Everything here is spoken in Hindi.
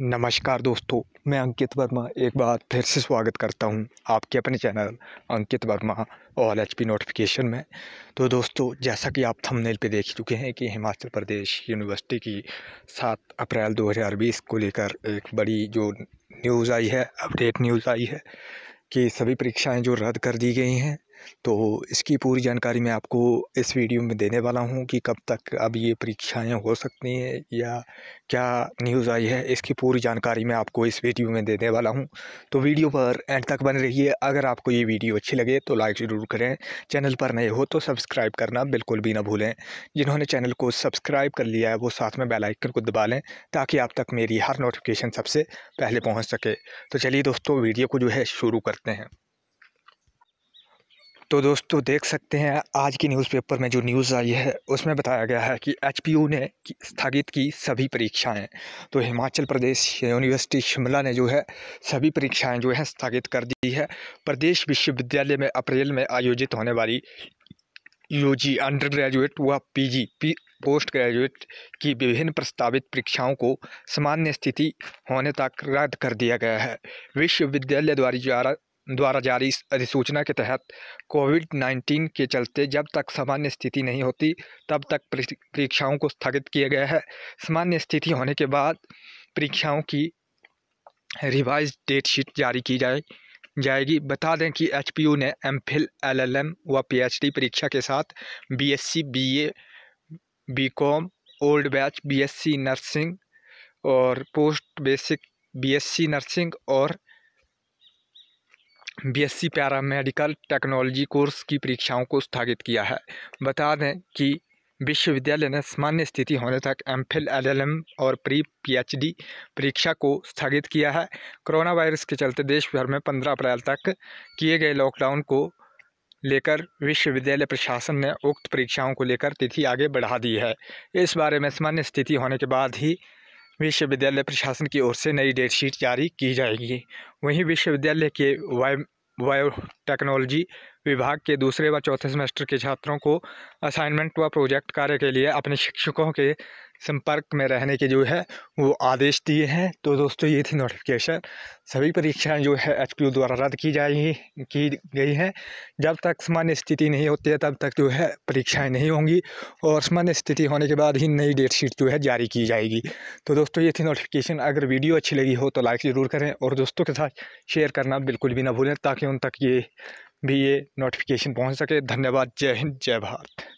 नमस्कार दोस्तों मैं अंकित वर्मा एक बार फिर से स्वागत करता हूं आपके अपने channel Ankit Verma all H P notification में तो दोस्तों जैसा कि आप थंबनेल पे देख चुके हैं कि हिमाचल प्रदेश यूनिवर्सिटी की 7 अप्रैल 2020 को लेकर एक बड़ी जो न्यूज़ आई है अपडेट न्यूज़ आई है कि सभी परीक्षाएं जो रद्द कर दी गई हैं तो इसकी पूरी जानकारी मैं आपको इस वीडियो में देने वाला हूँ कि कब तक अब ये परीक्षाएं हो सकती हैं या क्या न्यूज़ आई है इसकी पूरी जानकारी मैं आपको इस वीडियो में देने वाला हूँ तो वीडियो पर एंड तक बने रहिए अगर आपको ये वीडियो अच्छी लगे तो लाइक ज़रूर करें चैनल पर नए हो तो सब्सक्राइब करना बिल्कुल भी ना भूलें जिन्होंने चैनल को सब्सक्राइब कर लिया है वो साथ में बेलाइकन को दबा लें ताकि आप तक मेरी हर नोटिफिकेशन सबसे पहले पहुँच सके तो चलिए दोस्तों वीडियो को जो है शुरू करते हैं तो दोस्तों देख सकते हैं आज की न्यूज़पेपर में जो न्यूज़ आई है उसमें बताया गया है कि एच ने स्थगित की सभी परीक्षाएं तो हिमाचल प्रदेश यूनिवर्सिटी शिमला ने जो है सभी परीक्षाएं जो है स्थगित कर दी है प्रदेश विश्वविद्यालय में अप्रैल में आयोजित होने वाली यूजी अंडर ग्रेजुएट व पीजी पी पोस्ट ग्रेजुएट की विभिन्न प्रस्तावित परीक्षाओं को सामान्य स्थिति होने तक रद्द कर दिया गया है विश्वविद्यालय द्वारा द्वारा जारी अधिसूचना के तहत कोविड नाइन्टीन के चलते जब तक सामान्य स्थिति नहीं होती तब तक परीक्षाओं को स्थगित किया गया है सामान्य स्थिति होने के बाद परीक्षाओं की रिवाइज डेट शीट जारी की जाए जाएगी बता दें कि एच ने M Phil L L M व पी परीक्षा के साथ B S C B A B com old batch B S C nursing और post basic B S C nursing और BSc paramedical technology course की परीक्षाओं को स्थगित किया है बता दें कि विश्वविद्यालय ने सामान्य स्थिति होने तक एम फिल एलएलएम और प्री पीएचडी परीक्षा को स्थगित किया है कोरोना वायरस के चलते देश भर में 15 अप्रैल तक किए गए लॉकडाउन को लेकर विश्वविद्यालय प्रशासन ने उक्त परीक्षाओं को लेकर तिथि आगे बढ़ा दी है इस बारे में सामान्य स्थिति होने के बाद ही विश्वविद्यालय प्रशासन की ओर से नई डेटशीट जारी की जाएगी वहीं विश्वविद्यालय के वाय vai टेक्नोलॉजी विभाग के दूसरे व चौथे सेमेस्टर के छात्रों को असाइनमेंट व प्रोजेक्ट कार्य के लिए अपने शिक्षकों के संपर्क में रहने के जो है वो आदेश दिए हैं तो दोस्तों ये थी नोटिफिकेशन सभी परीक्षाएं जो है एच द्वारा रद्द की जा की गई हैं जब तक सामान्य स्थिति नहीं होती है तब तक जो है परीक्षाएं नहीं होंगी और सामान्य स्थिति होने के बाद ही नई डेट शीट जो है जारी की जाएगी तो दोस्तों ये थी नोटिफिकेशन अगर वीडियो अच्छी लगी हो तो लाइक ज़रूर करें और दोस्तों के साथ शेयर करना बिल्कुल भी ना भूलें ताकि उन तक ये भी ये नोटिफिकेशन पहुँच सके धन्यवाद जय हिंद जय भारत